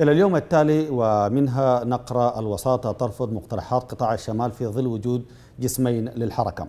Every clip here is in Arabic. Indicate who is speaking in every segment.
Speaker 1: إلى اليوم التالي ومنها نقرأ الوساطة ترفض مقترحات قطاع الشمال في ظل وجود جسمين للحركة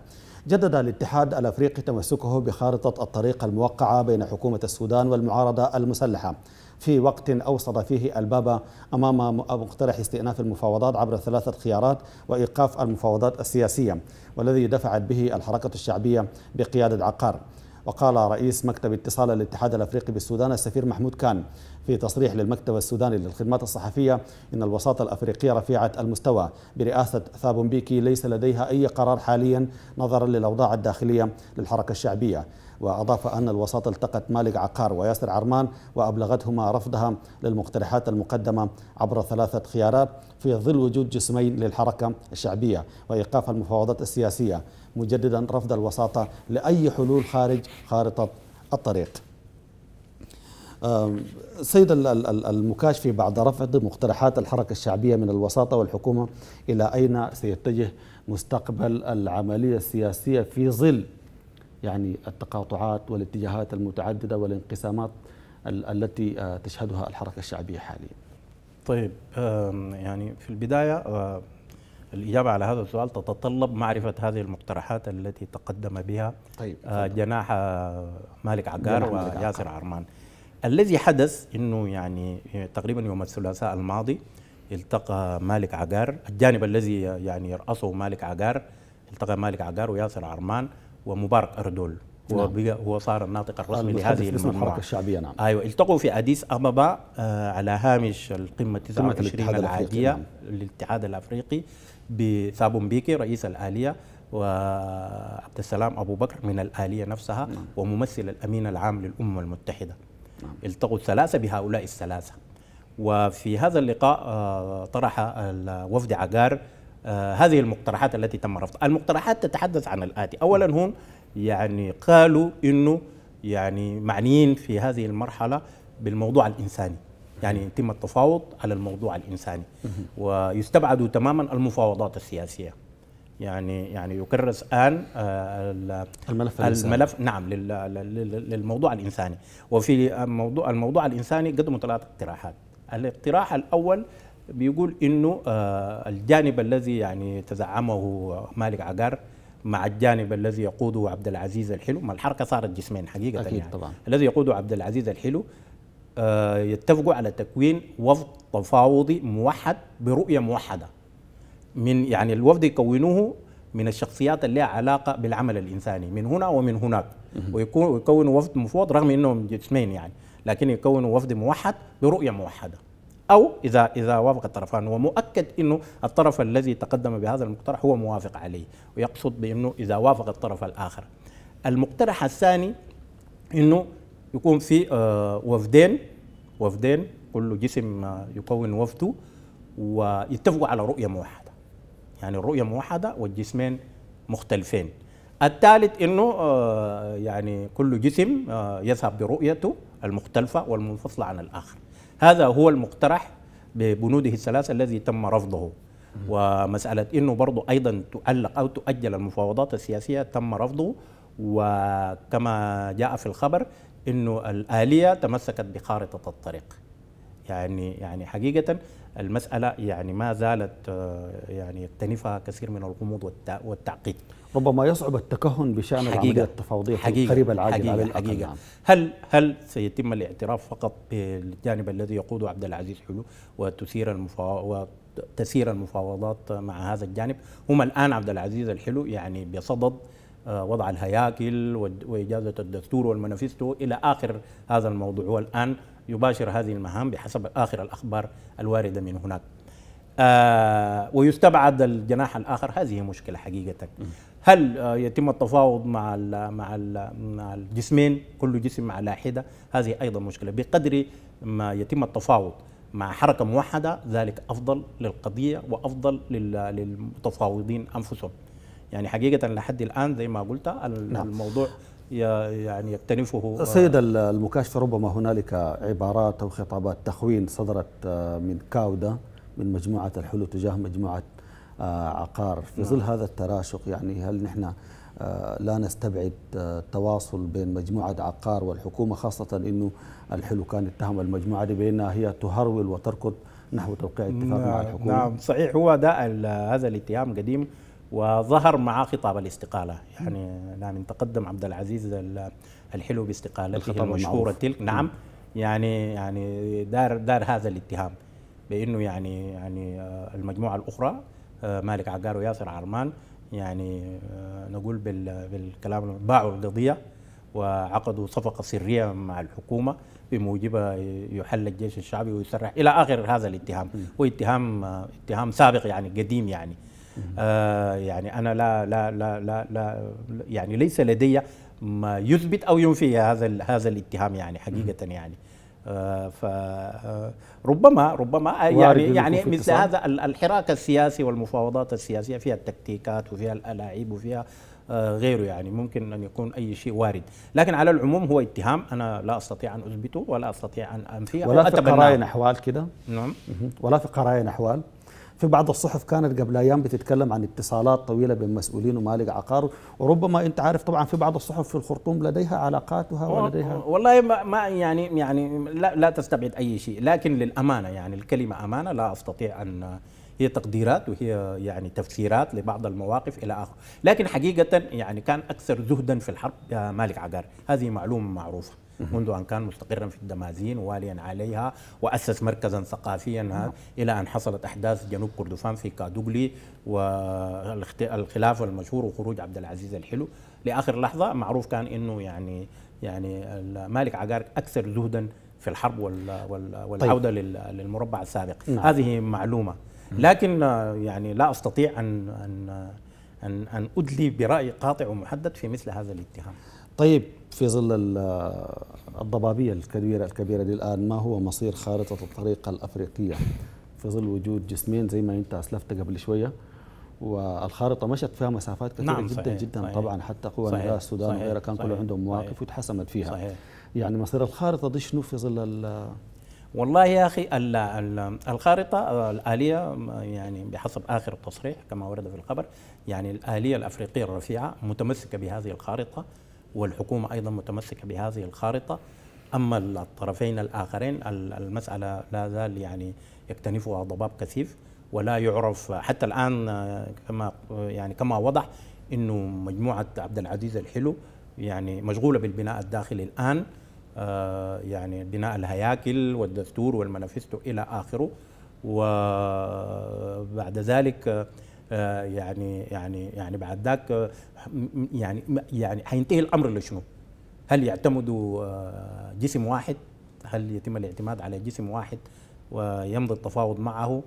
Speaker 1: جدد الاتحاد الافريقي تمسكه بخارطه الطريق الموقعه بين حكومه السودان والمعارضه المسلحه في وقت اوصد فيه الباب امام مقترح استئناف المفاوضات عبر ثلاثه خيارات وايقاف المفاوضات السياسيه والذي دفعت به الحركه الشعبيه بقياده عقار وقال رئيس مكتب اتصال الاتحاد الافريقي بالسودان السفير محمود كان في تصريح للمكتب السوداني للخدمات الصحفيه ان الوساطه الافريقيه رفيعه المستوى برئاسه ثابون بيكي ليس لديها اي قرار حاليا نظرا للاوضاع الداخليه للحركه الشعبيه وأضاف أن الوساطة التقت مالك عقار وياسر عرمان وأبلغتهما رفضها للمقترحات المقدمة عبر ثلاثة خيارات في ظل وجود جسمين للحركة الشعبية وإيقاف المفاوضات السياسية مجددا رفض الوساطة لأي حلول خارج خارطة الطريق سيد المكاشفي بعد رفض مقترحات الحركة الشعبية من الوساطة والحكومة إلى أين سيتجه مستقبل العملية السياسية في ظل يعني التقاطعات والاتجاهات المتعددة والانقسامات التي آه، تشهدها الحركة
Speaker 2: الشعبية حاليا طيب يعني في البداية آه، الإجابة على هذا السؤال تتطلب معرفة هذه المقترحات التي تقدم بها طيب آه، جناح مالك عقار وياسر عرمان الذي حدث انه يعني تقريبا يوم الثلاثاء الماضي التقى مالك عقار الجانب الذي يعني يرأسه مالك عقار التقى مالك عقار وياسر عرمان ومبارك أردول هو نعم. هو صار الناطق الرسمي لهذه المجموعه الحركه الشعبيه نعم ايوه التقوا في اديس ابابا آه على هامش القمه 29 العاديه نعم. للاتحاد الافريقي بثابون بيكي رئيس الاليه وعبد السلام ابو بكر من الاليه نفسها نعم. وممثل الامين العام للامم المتحده نعم. التقوا الثلاثه بهؤلاء الثلاثه وفي هذا اللقاء آه طرح الوفد عقار آه، هذه المقترحات التي تم رفضها المقترحات تتحدث عن الآتي أولا هم يعني قالوا أنه يعني معنيين في هذه المرحلة بالموضوع الإنساني يعني يتم التفاوض على الموضوع الإنساني ويستبعد تماما المفاوضات السياسية يعني يعني يكرس الان آه، الملف الإنساني. الملف نعم للموضوع الانساني وفي آه، موضوع الموضوع الانساني قدموا ثلاث اقتراحات الاقتراح الاول بيقول انه آه، الجانب الذي يعني تزعمه مالك عقار مع الجانب الذي يقوده عبد العزيز الحلو ما الحركه صارت جسمين حقيقه أكيد يعني طبعا. الذي يقوده عبد العزيز الحلو آه، يتفقوا على تكوين وفد تفاوضي موحد برؤيه موحده من يعني الوفد يكونوه من الشخصيات اللي لها علاقه بالعمل الانساني من هنا ومن هناك ويكون يكون وفد مفوض رغم انهم جسمين يعني لكن يكون وفد موحد برؤيه موحده او اذا اذا وافق الطرفان ومؤكد انه الطرف الذي تقدم بهذا المقترح هو موافق عليه ويقصد بانه اذا وافق الطرف الاخر المقترح الثاني انه يكون في آه، وفدين وفدين كل جسم آه، يكون وفده ويتفقوا على رؤيه موحده يعني الرؤيه موحده والجسمين مختلفين الثالث انه آه، يعني كل جسم يذهب برؤيته المختلفه والمنفصله عن الاخر هذا هو المقترح ببنوده الثلاثة الذي تم رفضه ومسألة أنه برضو أيضا تؤلق أو تؤجل المفاوضات السياسية تم رفضه وكما جاء في الخبر أنه الآلية تمسكت بخارطة الطريق يعني يعني حقيقه المساله يعني ما زالت آه، يعني يكتنفها كثير من الغموض والتعقيد
Speaker 1: ربما يصعب التكهن بشان حقيقة العمليه التفاوضيه حقيقة القريبه العاجله حقيقة حقيقة نعم.
Speaker 2: هل هل سيتم الاعتراف فقط بالجانب الذي يقوده عبد العزيز حلو وتثير المفاوضات تسير المفاوضات مع هذا الجانب هم الان عبد العزيز الحلو يعني بصدد آه، وضع الهياكل واجازه الدستور والمانيفستو الى اخر هذا الموضوع والان يباشر هذه المهام بحسب آخر الأخبار الواردة من هناك آه ويستبعد الجناح الآخر هذه مشكلة حقيقة هل آه يتم التفاوض مع مع مع الجسمين كل جسم مع حدة هذه أيضا مشكلة بقدر ما يتم التفاوض مع حركة موحدة ذلك أفضل للقضية وأفضل للمتفاوضين أنفسهم يعني حقيقة لحد الآن زي ما قلت نعم. الموضوع يعني يكتنفه سيد
Speaker 1: المكاشفة ربما هنالك عبارات أو خطابات تخوين صدرت آه، من كاودة من مجموعة الحلو تجاه مجموعة آه، عقار في ظل نعم. هذا التراشق يعني هل نحن آه، لا نستبعد التواصل بين مجموعة عقار والحكومة خاصة أنه الحلو كان اتهم المجموعة دي بأنها هي تهرول وتركض نحو توقيع اتفاق مع نعم، الحكومة نعم
Speaker 2: صحيح هو ده هذا الاتهام قديم وظهر مع خطاب الاستقاله يعني نعم تقدم عبد العزيز الحلو باستقالته المشهوره تلك نعم يعني يعني دار دار هذا الاتهام بانه يعني يعني آه، المجموعه الاخرى آه، مالك عقار وياسر عرمان يعني آه، نقول بالكلام باعوا القضيه وعقدوا صفقه سريه مع الحكومه بموجبها يحل الجيش الشعبي ويسرح الى اخر هذا الاتهام واتهام اتهام سابق يعني قديم يعني آه يعني انا لا لا لا لا, لا يعني ليس لدي ما يثبت او ينفي هذا هذا الاتهام يعني حقيقه يعني آه، فربما آه، ربما آه، يعني يعني مثل هذا الحراك السياسي والمفاوضات السياسيه فيها التكتيكات وفيها الالاعيب وفيها غيره يعني ممكن ان يكون اي شيء وارد، لكن على العموم هو اتهام انا لا استطيع ان اثبته ولا استطيع ان انفيه ولا في قراين احوال
Speaker 1: كده؟ نعم ولا في قراين احوال؟ في بعض الصحف كانت قبل ايام بتتكلم عن اتصالات طويله بين مسؤولين ومالك عقار وربما انت عارف طبعا في بعض الصحف في الخرطوم لديها علاقاتها ولديها
Speaker 2: والله ما يعني يعني لا, لا تستبعد اي شيء لكن للامانه يعني الكلمه امانه لا استطيع ان هي تقديرات وهي يعني تفسيرات لبعض المواقف الى اخره، لكن حقيقه يعني كان اكثر زهدا في الحرب مالك عقار، هذه معلومه معروفه. منذ أن كان مستقرا في الدمازين واليا عليها وأسس مركزا ثقافيا إلى أن حصلت أحداث جنوب كردفان في كادوغلي والخلاف المشهور وخروج عبد العزيز الحلو لآخر لحظة معروف كان أنه يعني يعني مالك عقار أكثر زهدا في الحرب والعودة طيب. للمربع السابق نعم. هذه معلومة لكن يعني لا استطيع ان ان, أن ادلي براي قاطع ومحدد في مثل هذا الاتهام. طيب
Speaker 1: في ظل الضبابية الكبيرة الكبيرة دي الآن ما هو مصير خارطة الطريق الأفريقية في ظل وجود جسمين زي ما أنت أسلفت قبل شوية والخارطة مشت فيها مسافات كثيرة نعم جدا صحيح جدا صحيح طبعا حتى قوى نجاة السودان وغيرها كان كله عندهم مواقف
Speaker 2: وتحسمت فيها صحيح يعني مصير الخارطة دي شنو في ظل والله يا أخي الخارطة الآلية يعني بحسب آخر التصريح كما ورد في الخبر يعني الآلية الأفريقية الرفيعة متمسكة بهذه الخارطة والحكومة أيضا متمسكة بهذه الخارطة أما الطرفين الآخرين المسألة لا زال يعني يكتنفها ضباب كثيف ولا يعرف حتى الآن آه، كما آه، يعني كما وضح انه مجموعه عبد العزيز الحلو يعني مشغوله بالبناء الداخلي الان آه، يعني بناء الهياكل والدستور والمانيفستو الى اخره وبعد ذلك آه، يعني يعني يعني بعد ذاك آه، يعني يعني حينتهي الامر لشنو؟ هل يعتمدوا آه، جسم واحد؟ هل يتم الاعتماد على جسم واحد ويمضي التفاوض معه؟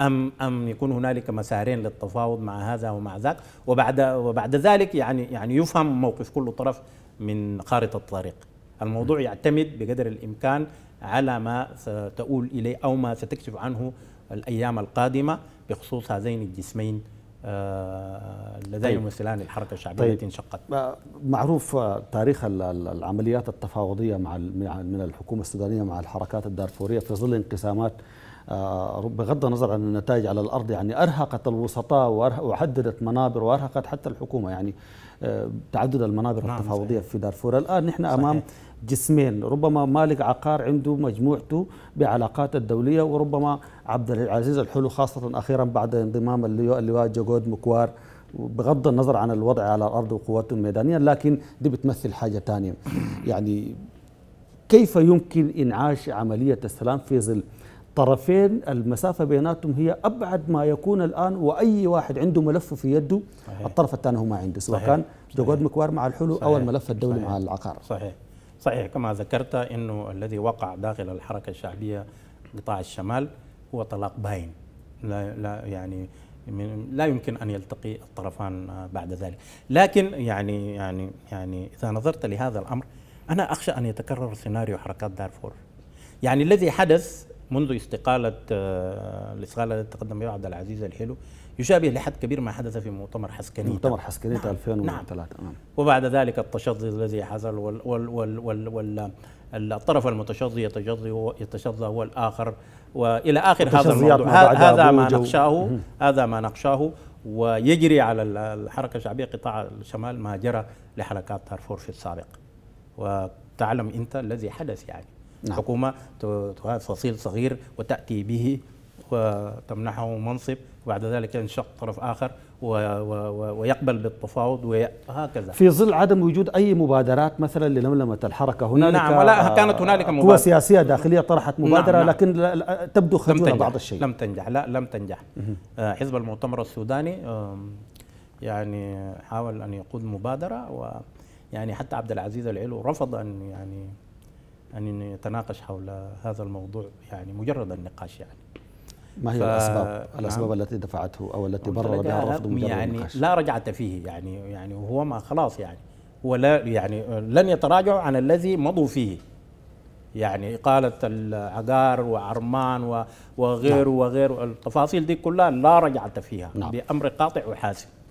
Speaker 2: ام ام يكون هنالك مسارين للتفاوض مع هذا ومع ذاك وبعد وبعد ذلك يعني يعني يفهم موقف كل طرف من خارطه الطريق. الموضوع يعتمد بقدر الامكان على ما ستؤول اليه او ما ستكشف عنه الأيام القادمة بخصوص هذين الجسمين اللذين آه، طيب. يمثلان الحركة الشعبية طيب. التي طيب.
Speaker 1: انشقت آه، معروف آه، تاريخ العمليات التفاوضية مع من الحكومة السودانية مع الحركات الدارفورية في ظل انقسامات بغض النظر عن النتائج على الارض يعني ارهقت الوسطاء وحددت منابر وارهقت حتى الحكومه يعني تعدد المنابر نعم التفاوضيه في دارفور الان نحن امام جسمين ربما مالك عقار عنده مجموعته بعلاقات الدولية وربما عبد العزيز الحلو خاصة أخيرا بعد انضمام اللواء جوجود مكوار بغض النظر عن الوضع على الأرض وقواته الميدانية لكن دي بتمثل حاجة تانية يعني كيف يمكن إنعاش عملية السلام في ظل طرفين المسافة بيناتهم هي أبعد ما يكون الآن وأي واحد عنده ملف في يده صحيح. الطرف الثاني هو ما عنده سواء كان جوجود مكوار مع الحلو صحيح. أو الملف الدولي صحيح. مع العقار
Speaker 2: صحيح صحيح كما ذكرت انه الذي وقع داخل الحركه الشعبيه قطاع الشمال هو طلاق باين لا, لا يعني لا يمكن ان يلتقي الطرفان بعد ذلك لكن يعني يعني يعني اذا نظرت لهذا الامر انا اخشى ان يتكرر سيناريو حركات دارفور يعني الذي حدث منذ استقالة آه، الاستقالة التي تقدم بها عبد العزيز الحلو يشابه لحد كبير ما حدث في مؤتمر حسكنية مؤتمر حسكنية نعم 2003 نعم. نعم وبعد ذلك التشظي الذي حصل وال وال وال وال وال الطرف المتشظي يتشظي يتشظى هو الآخر وإلى آخر هذا الموضوع هذا ما نخشاه هذا ما نخشاه ويجري على الحركة الشعبية قطاع الشمال ما جرى لحركات دارفور في السابق وتعلم أنت الذي حدث يعني نعم. حكومة تهاز فصيل صغير وتأتي به وتمنحه منصب وبعد ذلك ينشق طرف آخر و و ويقبل بالتفاوض وهكذا في ظل
Speaker 1: عدم وجود أي مبادرات مثلا للملمة الحركة هنالك نعم ولا كانت هنالك مبادرة قوى سياسية داخلية طرحت نعم، مبادرة نعم
Speaker 2: لكن تبدو خجولة بعض الشيء لم تنجح لا لم تنجح آه، حزب المؤتمر السوداني يعني حاول أن يقود مبادرة و يعني حتى عبد العزيز العلو رفض أن يعني أن نتناقش حول هذا الموضوع يعني مجرد النقاش يعني ما هي ف... الأسباب نعم. الأسباب نعم.
Speaker 1: التي دفعته أو التي برر بها رفض مجرد يعني
Speaker 2: لا رجعة فيه يعني يعني هو ما خلاص يعني ولا يعني لن يتراجعوا عن الذي مضوا فيه يعني إقالة العقار وعرمان وغيره نعم. وغيره التفاصيل دي كلها لا رجعة فيها نعم. بأمر قاطع وحاسم